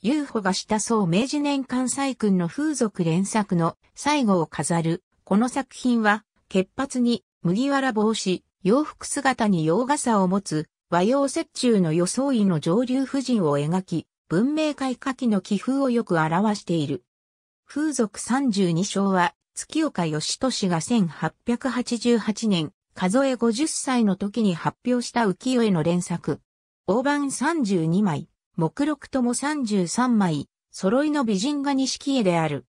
優歩がしたそう明治年間細君の風俗連作の最後を飾る。この作品は、潔髪に麦わら帽子、洋服姿に洋傘を持つ和洋折衷の装いの上流婦人を描き、文明開化期の気風をよく表している。風俗32章は、月岡義俊が1888年、数え50歳の時に発表した浮世絵の連作。大判32枚。目録とも33枚、揃いの美人画錦絵である。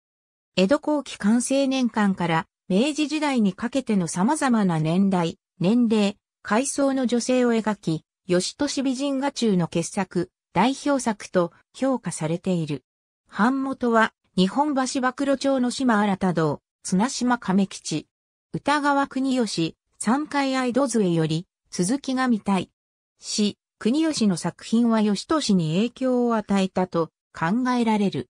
江戸後期完成年間から明治時代にかけての様々な年代、年齢、階層の女性を描き、吉利美人画中の傑作、代表作と評価されている。版元は、日本橋曝露町の島新堂、綱島亀吉。歌川国吉、三海愛土杖より、続きが見たい。国吉の作品は吉俊に影響を与えたと考えられる。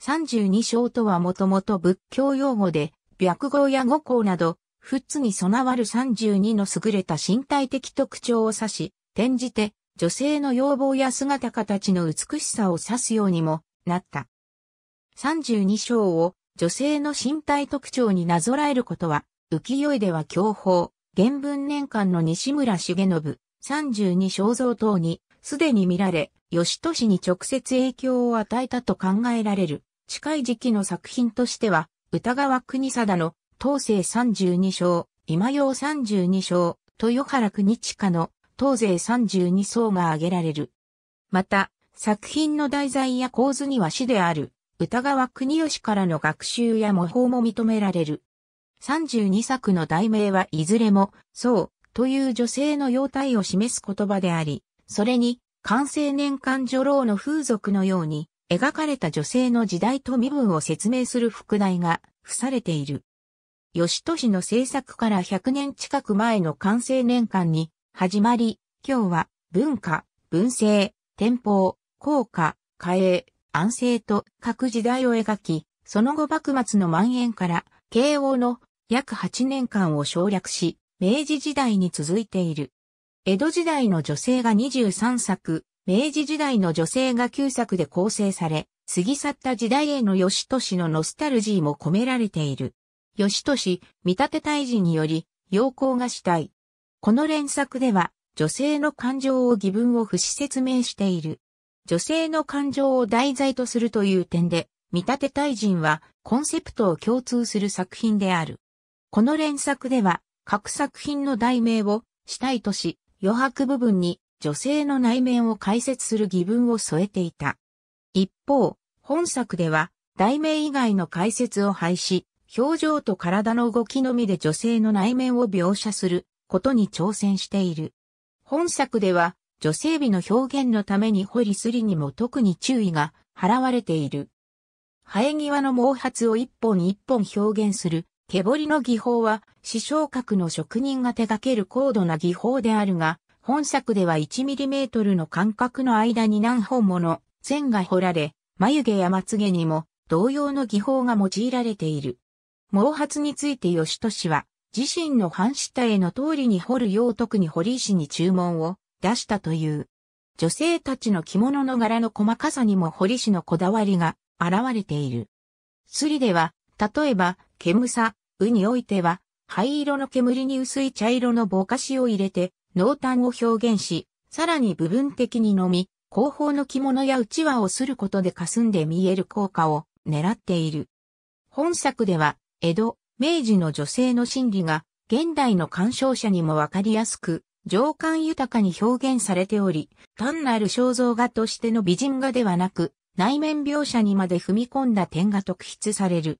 三十二章とはもともと仏教用語で、白号や五行など、仏に備わる三十二の優れた身体的特徴を指し、転じて女性の要望や姿形の美しさを指すようにもなった。三十二章を女性の身体特徴になぞらえることは、浮世絵では享保、原文年間の西村重信、32肖像等にすでに見られ、吉市に直接影響を与えたと考えられる。近い時期の作品としては、歌川国貞の東西32章、今用32章、豊原国近の東西32層が挙げられる。また、作品の題材や構図には死である、歌川国吉からの学習や模倣も認められる。32作の題名はいずれも、そう、という女性の容態を示す言葉であり、それに、完成年間女郎の風俗のように、描かれた女性の時代と身分を説明する副題が付されている。吉都市の制作から100年近く前の完成年間に始まり、今日は文化、文政、天保、効果、家営、安政と各時代を描き、その後幕末の蔓延から慶応の約8年間を省略し、明治時代に続いている。江戸時代の女性が23作、明治時代の女性が9作で構成され、過ぎ去った時代への吉利のノスタルジーも込められている。吉利、見立て退治により、陽光がしたい。この連作では、女性の感情を義文を不死説明している。女性の感情を題材とするという点で、見立て大人はコンセプトを共通する作品である。この連作では、各作品の題名を主体とし、余白部分に女性の内面を解説する義文を添えていた。一方、本作では、題名以外の解説を廃止、表情と体の動きのみで女性の内面を描写することに挑戦している。本作では、女性美の表現のためにホリスリにも特に注意が払われている。生え際の毛髪を一本一本表現する毛彫りの技法は、師匠格の職人が手掛ける高度な技法であるが、本作では1トルの間隔の間に何本もの線が彫られ、眉毛やまつげにも同様の技法が用いられている。毛髪について吉俊は、自身の半下への通りに彫るよう特にり石に注文を出したという。女性たちの着物の柄の細かさにもり石のこだわりが現れている。スリでは例えば、煙さ、うにおいては、灰色の煙に薄い茶色のぼかしを入れて、濃淡を表現し、さらに部分的にのみ、後方の着物やうちわをすることで霞んで見える効果を狙っている。本作では、江戸、明治の女性の心理が、現代の鑑賞者にもわかりやすく、情感豊かに表現されており、単なる肖像画としての美人画ではなく、内面描写にまで踏み込んだ点が特筆される。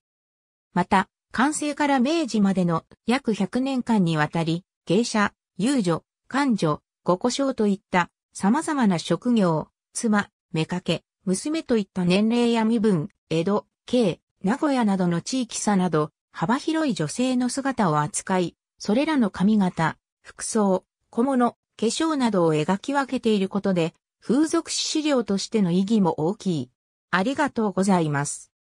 また、完成から明治までの約100年間にわたり、芸者、遊女、官女、ご子障といった様々な職業、妻、妾、娘といった年齢や身分、江戸、京、名古屋などの地域差など、幅広い女性の姿を扱い、それらの髪型、服装、小物、化粧などを描き分けていることで、風俗史資料としての意義も大きい。ありがとうございます。